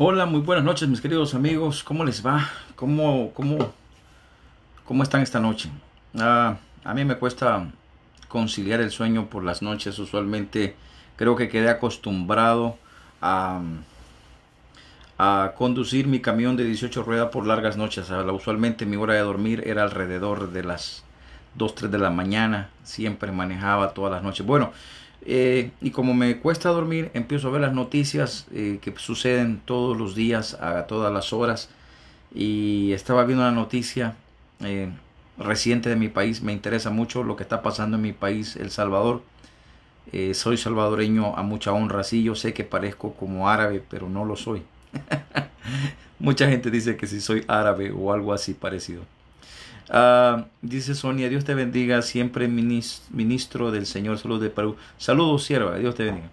Hola, muy buenas noches mis queridos amigos, ¿cómo les va? ¿Cómo, cómo, cómo están esta noche? Ah, a mí me cuesta conciliar el sueño por las noches, usualmente creo que quedé acostumbrado a, a conducir mi camión de 18 ruedas por largas noches. Ah, usualmente mi hora de dormir era alrededor de las 2, 3 de la mañana, siempre manejaba todas las noches. Bueno, eh, y como me cuesta dormir, empiezo a ver las noticias eh, que suceden todos los días, a todas las horas. Y estaba viendo una noticia eh, reciente de mi país. Me interesa mucho lo que está pasando en mi país, El Salvador. soy salvadoreño a mucha honra, sí, yo sé que parezco como árabe, pero no lo soy. mucha gente dice que si soy árabe o algo así parecido. Ah, dice Sonia, Dios te bendiga, siempre ministro del Señor, Salud de Perú. Saludos, sierva, Dios te bendiga.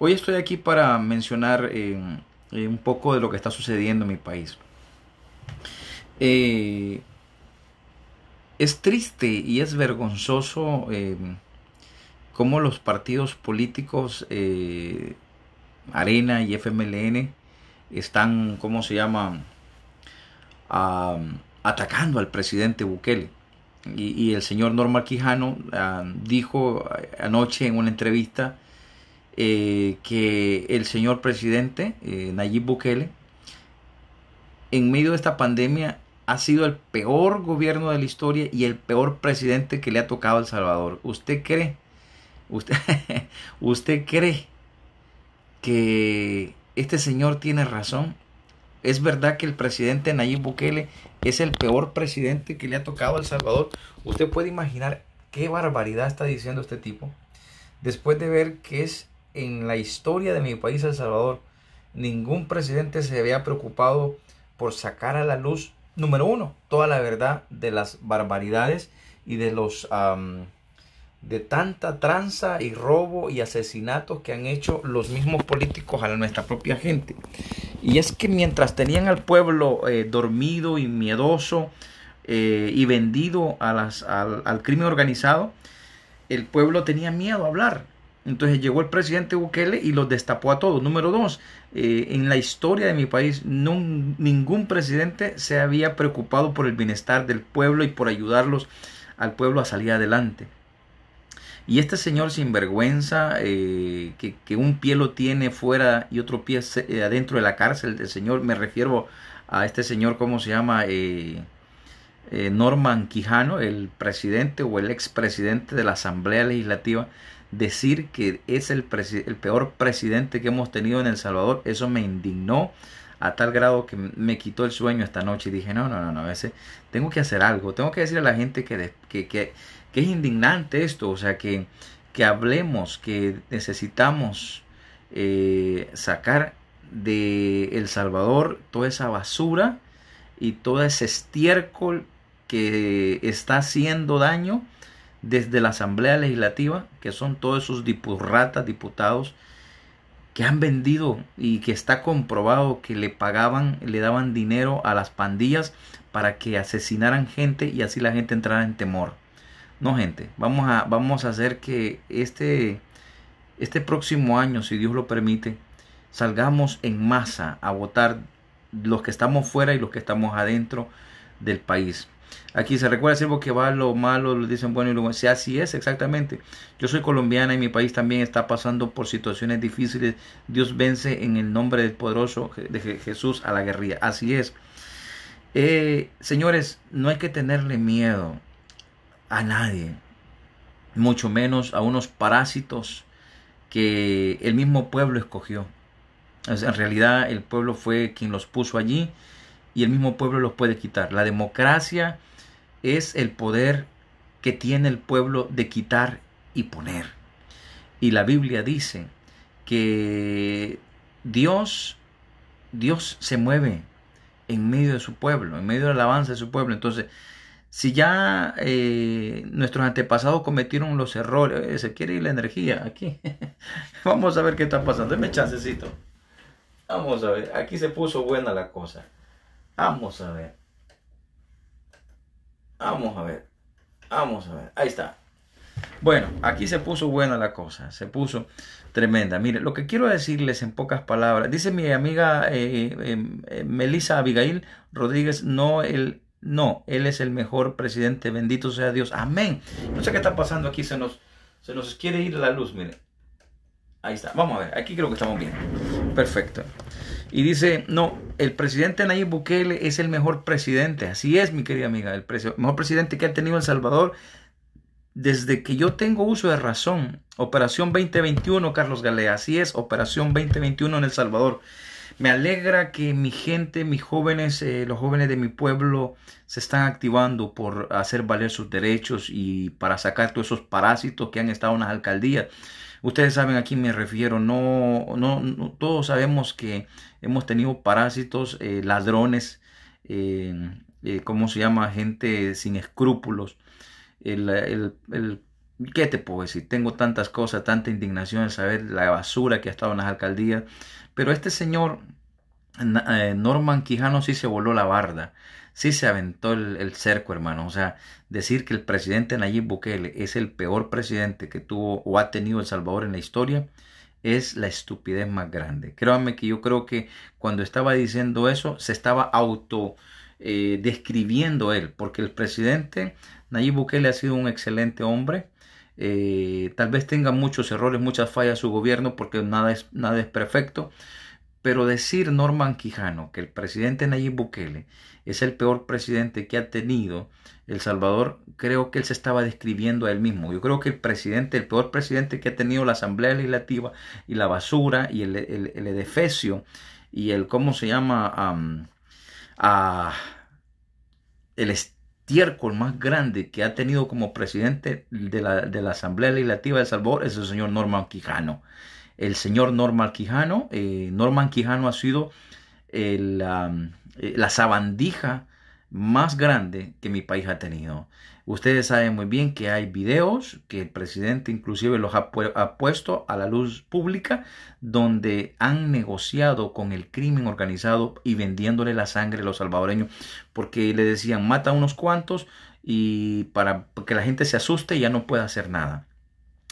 Hoy estoy aquí para mencionar em, eh, un poco de lo que está sucediendo en mi país. Eh, es triste y es vergonzoso Como em, cómo los partidos políticos eh, Arena y FMLN están, ¿cómo se llama? atacando al presidente Bukele. Y, el señor Norma Quijano ah, dijo anoche en una entrevista eh, que el señor presidente eh, Nayib Bukele, en medio de esta pandemia, ha sido el peor gobierno de la historia y el peor presidente que le ha tocado a El Salvador. ¿Usted cree? usted cree que este señor tiene razón? Es verdad que el presidente Nayib Bukele es el peor presidente que le ha tocado a El Salvador. Usted puede imaginar qué barbaridad está diciendo este tipo. Después de ver que es en la historia de mi país, El Salvador, ningún presidente se había preocupado por sacar a la luz, número uno, toda la verdad de las barbaridades y de los de tanta tranza y robo y asesinatos que han hecho los mismos políticos a nuestra propia gente. Y es que mientras tenían al pueblo eh, dormido y miedoso eh, y vendido a las, al, crimen organizado, el pueblo tenía miedo a hablar. Entonces llegó el presidente Bukele y los destapó a todos. Número dos, eh, en la historia de mi país no, ningún presidente se había preocupado por el bienestar del pueblo y por ayudarlos al pueblo a salir adelante. Y este señor sinvergüenza, eh, que, un pie lo tiene fuera y otro pie eh, adentro de la cárcel, el señor, me refiero a este señor, ¿cómo se llama? Eh, eh, Norman Quijano, el presidente o el expresidente de la Asamblea Legislativa, decir que es el, el peor presidente que hemos tenido en El Salvador, eso me indignó a tal grado que me quitó el sueño esta noche y dije, no, no, no, a veces tengo que hacer algo, tengo que decir a la gente que, que que es indignante esto, o sea, que, que hablemos, que necesitamos eh, sacar de El Salvador toda esa basura y todo ese estiércol que está haciendo daño desde la Asamblea Legislativa, que son todos esos dipurratas, diputados, que han vendido y que está comprobado que le pagaban, le daban dinero a las pandillas para que asesinaran gente y así la gente entrara en temor. No, gente, vamos a, vamos a hacer que este, este próximo año, si Dios lo permite, salgamos en masa a votar los que estamos fuera y los que estamos adentro del país. Aquí se recuerda siempre que va lo malo, lo dicen bueno y lo bueno. así es, exactamente. Yo soy colombiana y mi país también está pasando por situaciones difíciles. Dios vence en el nombre del poderoso de Jesús a la guerrilla. Así es. Eh, señores, no hay que tenerle miedo a nadie, mucho menos a unos parásitos que el mismo pueblo escogió. En realidad el pueblo fue quien los puso allí y el mismo pueblo los puede quitar. La democracia es el poder que tiene el pueblo de quitar y poner. Y la Biblia dice que Dios Dios se mueve en medio de su pueblo, en medio de la alabanza de su pueblo. Entonces, si ya eh, nuestros antepasados cometieron los errores, se quiere ir la energía aquí. Vamos a ver qué está pasando. Deme chancecito. Vamos a ver. Aquí se puso buena la cosa. Vamos a ver. Vamos a ver. Vamos a ver. Ahí está. Bueno, aquí se puso buena la cosa. Se puso tremenda. Mire, lo que quiero decirles en pocas palabras. Dice mi amiga eh, eh, Melissa Abigail Rodríguez, no el no, Él es el mejor presidente, bendito sea Dios. Amén. No sé qué está pasando aquí, se nos, se nos quiere ir la luz, miren Ahí está, vamos a ver, aquí creo que estamos bien. Perfecto. Y dice, no, el presidente Nayib Bukele es el mejor presidente. Así es, mi querida amiga, el mejor presidente que ha tenido El Salvador desde que yo tengo uso de razón. Operación 2021, Carlos Galea. Así es, Operación 2021 en El Salvador. Me alegra que mi gente, mis jóvenes, eh, los jóvenes de mi pueblo se están activando por hacer valer sus derechos y para sacar todos esos parásitos que han estado en las alcaldías. Ustedes saben a quién me refiero, no, no, todos sabemos que hemos tenido parásitos, eh, ladrones, eh, eh, ¿cómo se llama? Gente sin escrúpulos. El, el, ¿Qué te puedo decir? Tengo tantas cosas, tanta indignación al saber la basura que ha estado en las alcaldías. Pero este señor, eh, Norman Quijano, sí se voló la barda. Sí se aventó el, cerco, hermano. O sea, decir que el presidente Nayib Bukele es el peor presidente que tuvo o ha tenido El Salvador en la historia, es la estupidez más grande. Créanme que yo creo que cuando estaba diciendo eso, se estaba auto eh, describiendo él, porque el presidente Nayib Bukele ha sido un excelente hombre, eh, tal vez tenga muchos errores, muchas fallas su gobierno porque nada es, nada es perfecto. Pero decir Norman Quijano que el presidente Nayib Bukele es el peor presidente que ha tenido El Salvador, creo que él se estaba describiendo a él mismo. Yo creo que el presidente, el peor presidente que ha tenido la Asamblea Legislativa y la basura y el, el, y el, ¿cómo se llama? el estiércol más grande que ha tenido como presidente de la, de la Asamblea Legislativa de Salvador es el señor Norman Quijano. El señor Norman Quijano, eh, Norman Quijano ha sido el, eh, la sabandija más grande que mi país ha tenido. Ustedes saben muy bien que hay videos que el presidente inclusive los ha, puesto a la luz pública donde han negociado con el crimen organizado y vendiéndole la sangre a los salvadoreños porque le decían mata unos cuantos y para que la gente se asuste y ya no pueda hacer nada.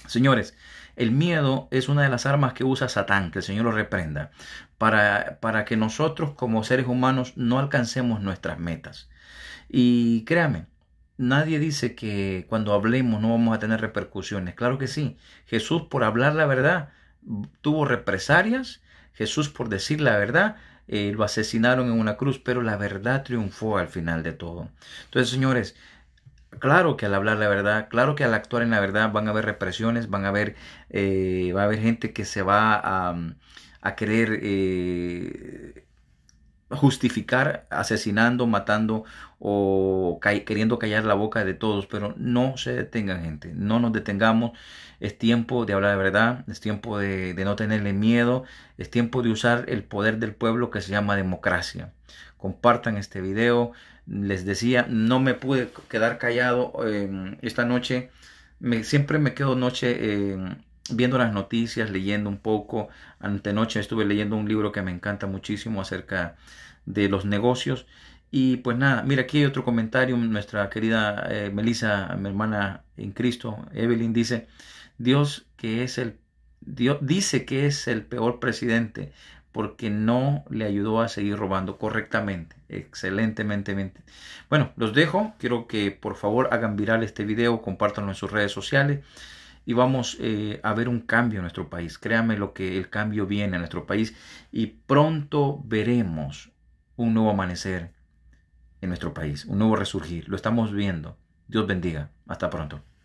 Señores, el miedo es una de las armas que usa Satán, que el Señor lo reprenda, para, para que nosotros como seres humanos no alcancemos nuestras metas. Y créame, Nadie dice que cuando hablemos no vamos a tener repercusiones. Claro que sí. Jesús por hablar la verdad tuvo represalias. Jesús por decir la verdad eh, lo asesinaron en una cruz, pero la verdad triunfó al final de todo. Entonces, señores, Claro que al hablar la verdad, claro que al actuar en la verdad van a haber represiones, van a haber, eh, va a haber gente que se va a, mm, querer eh, justificar asesinando, matando o queriendo callar la boca de todos, pero no se detengan gente, no nos detengamos, es tiempo de hablar la verdad, es tiempo de no tenerle miedo, es tiempo de usar el poder del pueblo que se llama democracia compartan este video. Les decía, no me pude quedar callado em, esta noche. Me, siempre me quedo noche em, viendo las noticias, leyendo un poco. Antenoche estuve leyendo un libro que me encanta muchísimo acerca de los negocios. Y pues nada, mira, aquí hay otro comentario. Nuestra querida eh, Melissa, mi hermana en Cristo, Evelyn, dice: Dios que es el Dios dice que es el peor presidente porque no le ayudó a seguir robando correctamente, excelentemente. Bueno, los dejo, quiero que por favor hagan viral este video, compártanlo en sus redes sociales y vamos eh, a ver un cambio en nuestro país. Créanme lo que el cambio viene a nuestro país y pronto veremos un nuevo amanecer en nuestro país, un nuevo resurgir. Lo estamos viendo. Dios bendiga. Hasta pronto.